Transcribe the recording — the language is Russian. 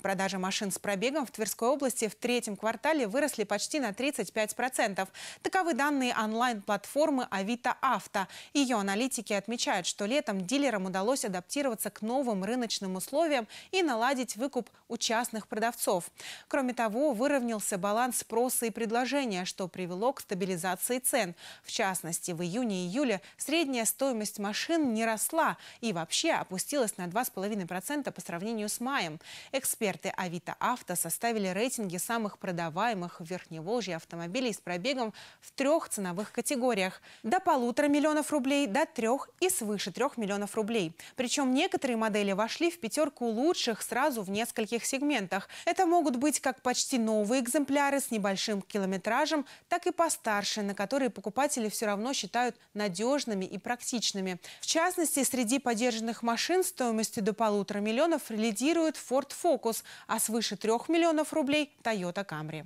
Продажи машин с пробегом в Тверской области в третьем квартале выросли почти на 35%. Таковы данные онлайн-платформы Авито Авто. Ее аналитики отмечают, что летом дилерам удалось адаптироваться к новым рыночным условиям и наладить выкуп у частных продавцов. Кроме того, выровнялся баланс спроса и предложения, что привело к стабилизации цен. В частности, в июне-июле средняя стоимость машин не росла и вообще опустилась на 2,5% по сравнению с маем. Эксперт Эксперты Авито Авто составили рейтинги самых продаваемых в Верхневолжье автомобилей с пробегом в трех ценовых категориях – до полутора миллионов рублей, до трех и свыше трех миллионов рублей. Причем некоторые модели вошли в пятерку лучших сразу в нескольких сегментах. Это могут быть как почти новые экземпляры с небольшим километражем, так и постарше, на которые покупатели все равно считают надежными и практичными. В частности, среди поддержанных машин стоимостью до полутора миллионов лидирует Ford Focus, а свыше 3 миллионов рублей – «Тойота Камри».